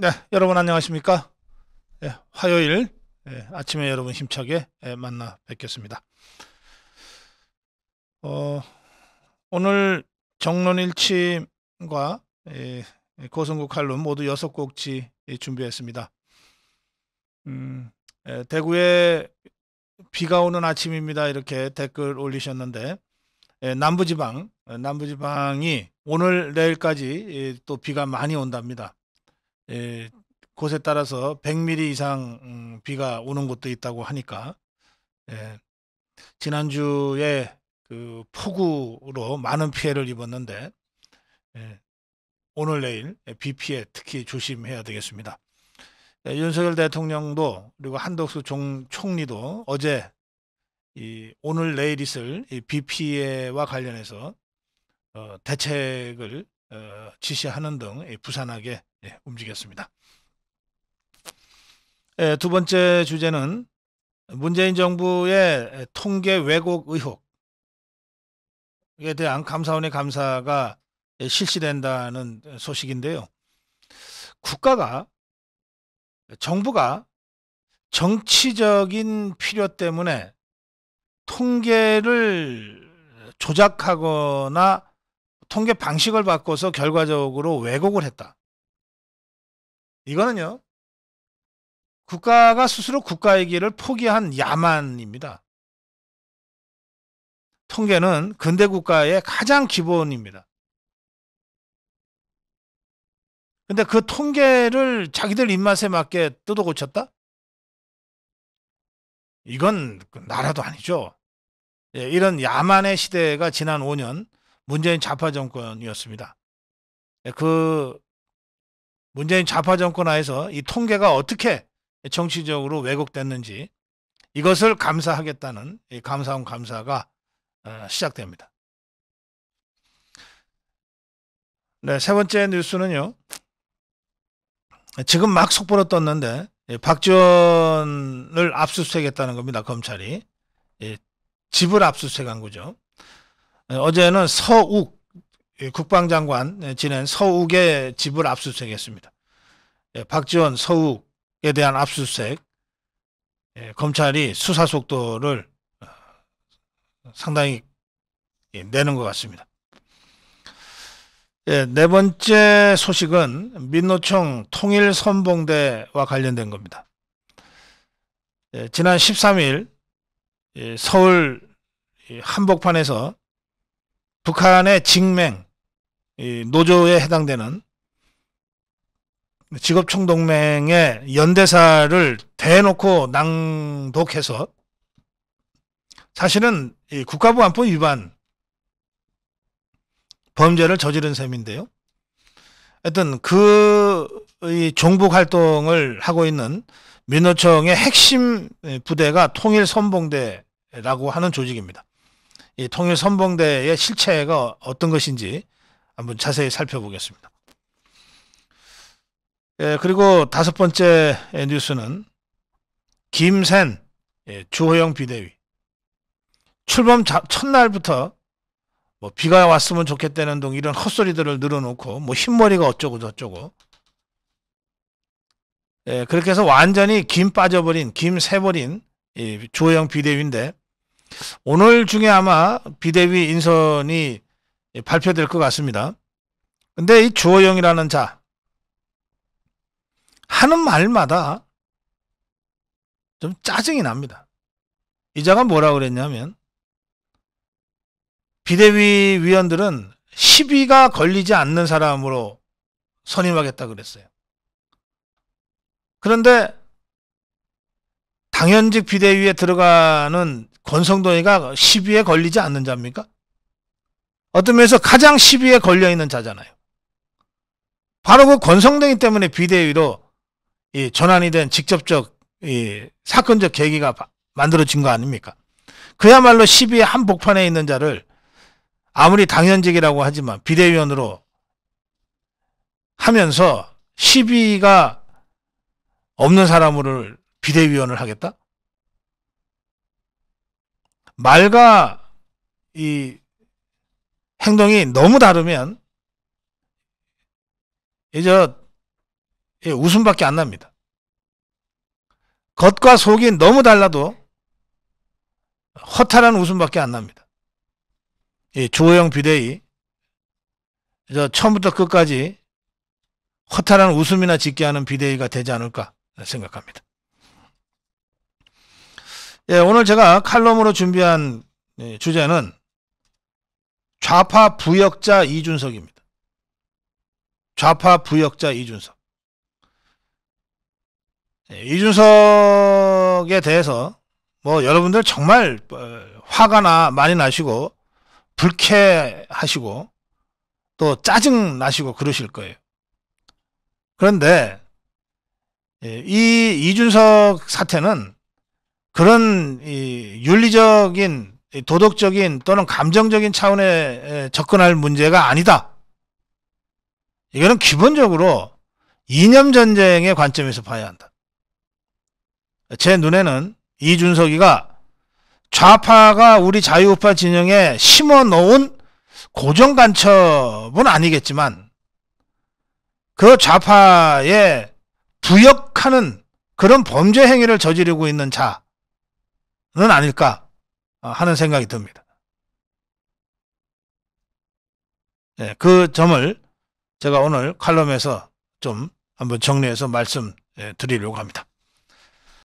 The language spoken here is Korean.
네, 여러분 안녕하십니까? 네, 화요일 네, 아침에 여러분 힘차게 네, 만나 뵙겠습니다. 어, 오늘 정론일침과 예, 고성국 칼럼 모두 여섯 곡지 준비했습니다. 음, 예, 대구에 비가 오는 아침입니다. 이렇게 댓글 올리셨는데 예, 남부지방 남부지방이 오늘 내일까지 또 비가 많이 온답니다. 에, 예, 곳에 따라서 100mm 이상 음, 비가 오는 곳도 있다고 하니까 에, 예. 지난주에 그 폭우로 많은 피해를 입었는데 에, 예. 오늘 내일 비 피해 특히 조심해야 되겠습니다. 에, 윤석열 대통령도 그리고 한덕수 종, 총리도 어제 이 오늘 내일 있을 이비 피해와 관련해서 어, 대책을 어, 지시하는 등 예, 부산하게 예, 움직였습니다. 예, 두 번째 주제는 문재인 정부의 통계 왜곡 의혹에 대한 감사원의 감사가 실시된다는 소식인데요. 국가가 정부가 정치적인 필요 때문에 통계를 조작하거나 통계 방식을 바꿔서 결과적으로 왜곡을 했다. 이거는요. 국가가 스스로 국가의 길을 포기한 야만입니다. 통계는 근대 국가의 가장 기본입니다. 근데 그 통계를 자기들 입맛에 맞게 뜯어 고쳤다? 이건 나라도 아니죠. 예, 이런 야만의 시대가 지난 5년 문재인 좌파 정권이었습니다. 예, 그 문재인 좌파 정권 하에서 이 통계가 어떻게 정치적으로 왜곡됐는지 이것을 감사하겠다는 감사원 감사가 어, 시작됩니다. 네, 세 번째 뉴스는요. 지금 막 속보로 떴는데 예, 박지원을 압수수색했다는 겁니다. 검찰이 예, 집을 압수수색한 거죠. 예, 어제는 서욱 예, 국방장관 예, 지낸 서욱의 집을 압수수색했습니다. 박지원 서욱에 대한 압수수색 검찰이 수사 속도를 어, 상당히 내는 것 같습니다. 네 번째 소식은 민노총 통일선봉대와 관련된 겁니다. 지난 13일 서울 한복판에서 북한의 직맹 이 노조에 해당되는 직업총동맹의 연대사를 대놓고 낭독해서 사실은 이 국가보안법 위반 범죄를 저지른 셈인데요. 하여튼 그 종북 활동을 하고 있는 민노총의 핵심 부대가 통일선봉대라고 하는 조직입니다. 이 통일 선봉대의 실체가 어떤 것인지 한번 자세히 살펴보겠습니다. 예, 그리고 다섯 번째 뉴스는 김센 예, 주호영 비대위 출범 자, 첫날부터 뭐 비가 왔으면 좋겠다는 등 이런 헛소리들을 늘어놓고 뭐 흰머리가 어쩌고 저쩌고 예, 그렇게 해서 완전히 김 빠져버린 김 새버린 예, 주호영 비대위인데 오늘 중에 아마 비대위 인선이 발표될 것 같습니다. 근데 이 주호영이라는 자 하는 말마다 좀 짜증이 납니다. 이 자가 뭐라 그랬냐면 비대위 위원들은 시비가 걸리지 않는 사람으로 선임하겠다 그랬어요. 그런데 당연직 비대위에 들어가는 권성동이가 시비에 걸리지 않는 자입니까? 어떤 면에서 가장 시비에 걸려있는 자잖아요. 바로 그 권성동이 때문에 비대위로 이 전환이 된 직접적 이 사건적 계기가 만들어진 거 아닙니까? 그야말로 시비의 한복판에 있는 자를 아무리 당연직이라고 하지만 비대위원으로 하면서 시비가 없는 사람을 비대위원을 하겠다? 말과 이 행동이 너무 다르면 이제 웃음밖에 안 납니다. 겉과 속이 너무 달라도 허탈한 웃음밖에 안 납니다. 이 주호영 비대위 저 처음부터 끝까지 허탈한 웃음이나 짓게 하는 비대위가 되지 않을까 생각합니다. 예, 오늘 제가 칼럼으로 준비한 예, 주제는 좌파 부역자 이준석입니다. 좌파 부역자 이준석. 예, 이준석에 대해서 뭐 여러분들 정말 어, 화가 나 많이 나시고 불쾌하시고 또 짜증 나시고 그러실 거예요. 그런데 예, 이 이준석 사태는 그런 이 윤리적인 도덕적인 또는 감정적인 차원에 접근할 문제가 아니다. 이거는 기본적으로 이념 전쟁의 관점에서 봐야 한다. 제 눈에는 이준석이가 좌파가 우리 자유우파 진영에 심어 놓은 고정 관첩은 아니겠지만 그 좌파에 부역하는 그런 범죄 행위를 저지르고 있는 자 아닐까 아, 하는 생각이 듭니다. 예, 그 점을 제가 오늘 칼럼에서 좀 한번 정리해서 말씀드리려고 예, 합니다.